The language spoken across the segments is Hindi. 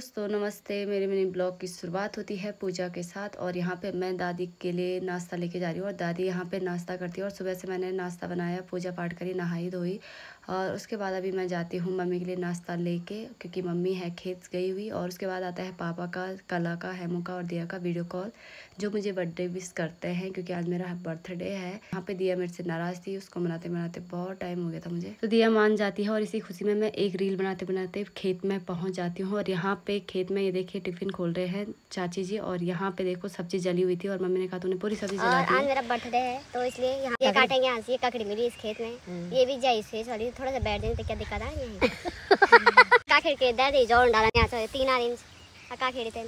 दोस्तों नमस्ते मेरे मिनी ब्लॉग की शुरुआत होती है पूजा के साथ और यहाँ पे मैं दादी के लिए नाश्ता लेके जा रही हूँ और दादी यहाँ पे नाश्ता करती है और सुबह से मैंने नाश्ता बनाया पूजा पाठ करी नहाई धोई और उसके बाद अभी मैं जाती हूँ मम्मी के लिए नाश्ता लेके क्योंकि मम्मी है खेत गई हुई और उसके बाद आता है पापा का कला का हेमू का और दिया का वीडियो कॉल जो मुझे बर्थडे विश करते हैं क्योंकि आज मेरा बर्थडे है यहाँ पे दिया मेरे से नाराज़ थी उसको मनाते मनाते बहुत टाइम हो गया था मुझे तो दिया मान जाती है और इसी खुशी में मैं एक रील बनाते बनाते खेत में पहुँच जाती हूँ और यहाँ पे खेत में ये देखिए टिफिन खोल रहे हैं चाची जी और यहाँ पे देखो सब्जी जली हुई थी और मम्मी ने कहा तूने पूरी सब्जी जला दी मेरा बर्थडे है तो इसलिए यहाँ ये काटेंगे यहाँ से ये ककड़ी मिली इस खेत में हम्म। ये भी जाई से सॉरी थोड़ा सा बैठ देते तो क्या दिक्कत आ रही के दे जोड़ डाला यहाँ से तीन आर इंच का थे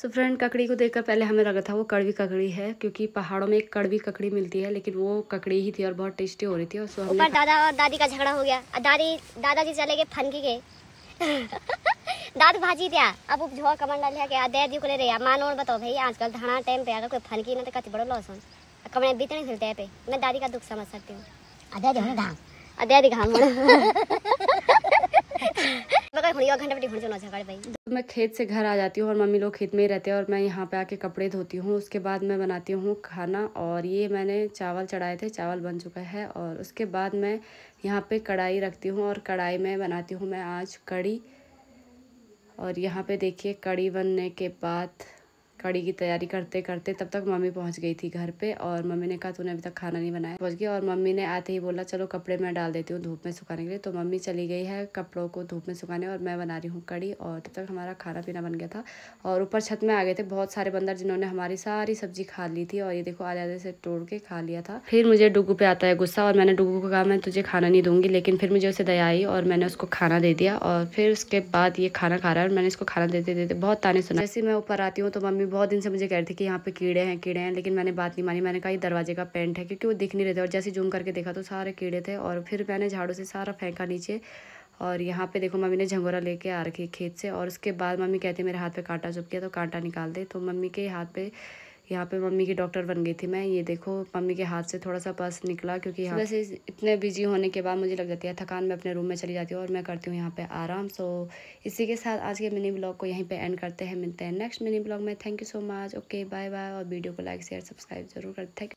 सो फ्रेंड ककड़ी को देखकर पहले हमें लगा था वो कड़वी ककड़ी है क्योंकि पहाड़ों में एक कड़वी ककड़ी मिलती है लेकिन वो ककड़ी ही थी और बहुत टेस्टी हो रही थी और दादा और दादी का झगड़ा हो गया दादी दादाजी चले गए फनकी के दाद भाजी दिया अब उपजो कमंडल है के दे दियो कोले रे मान और बताओ भाई आजकल धाना टाइम पे अगर कोई की ना तो कति बड़ो लॉस हो कमरे बीत नहीं खेलते पे मैं दादी का दुख समझ सकती हूँ अदे दे घाम मैं खेत से घर आ जाती हूँ और मम्मी लोग खेत में ही रहते हैं और मैं यहाँ पे आके कपड़े धोती हूँ उसके बाद मैं बनाती हूँ खाना और ये मैंने चावल चढ़ाए थे चावल बन चुका है और उसके बाद मैं यहाँ पे कढ़ाई रखती हूँ और कढ़ाई में बनाती हूँ मैं आज कड़ी और यहाँ पे देखिए कड़ी बनने के बाद कड़ी की तैयारी करते करते तब तक मम्मी पहुँच गई थी घर पर और मम्मी ने कहा तूने अभी तक खाना नहीं बनाया पहुँच गई और मम्मी ने आते ही बोला चलो कपड़े मैं डाल देती हूँ धूप में सुखाने के लिए तो मम्मी चली गई है कपड़ों को धूप में सुखाने और मैं बना रही हूँ कड़ी और तब तक हमारा खाना पीना बन गया था और ऊपर छत में आ गए थे बहुत सारे बंदर जिन्होंने हमारी सारी सब्जी खा ली थी और ये देखो आधे आधे से तोड़ के खा लिया था फिर मुझे डुगू पे आता है गुस्सा और मैंने डुगू को कहा मैं तुझे खाना नहीं दूंगी लेकिन फिर मुझे उसे दया आई और मैंने उसको खाना दे दिया और फिर उसके बाद ये खाना खा रहा है और मैंने इसको खाना देते देते बहुत ताने सुना जैसे मैं ऊपर आती हूँ तो मम्मी बहुत दिन से मुझे कह रहे थे कि यहाँ पे कीड़े हैं कीड़े हैं लेकिन मैंने बात नहीं मानी मैंने कहा ये दरवाजे का पेंट है क्योंकि वो दिख नहीं रहे थे और जैसे जूम करके देखा तो सारे कीड़े थे और फिर मैंने झाड़ू से सारा फेंका नीचे और यहाँ पे देखो मम्मी ने झंगोरा लेके आ रखी खेत से और उसके बाद मम्मी कहते मेरे हाथ पे कांटा चुप किया तो कांटा निकाल दे तो मम्मी के हाथ पे यहाँ पे मम्मी की डॉक्टर बन गई थी मैं ये देखो मम्मी के हाथ से थोड़ा सा पर्स निकला क्योंकि यहाँ वैसे इतने बिजी होने के बाद मुझे लग जाती है थकान मैं अपने रूम में चली जाती हूँ और मैं करती हूँ यहाँ पे आराम सो इसी के साथ आज के मिनी ब्लॉग को यहीं पे एंड करते हैं मिलते हैं नेक्स्ट मिनी ब्लॉग में thank you so much okay bye bye और वीडियो को लाइक शेयर सब्सक्राइब जरूर करते थैंक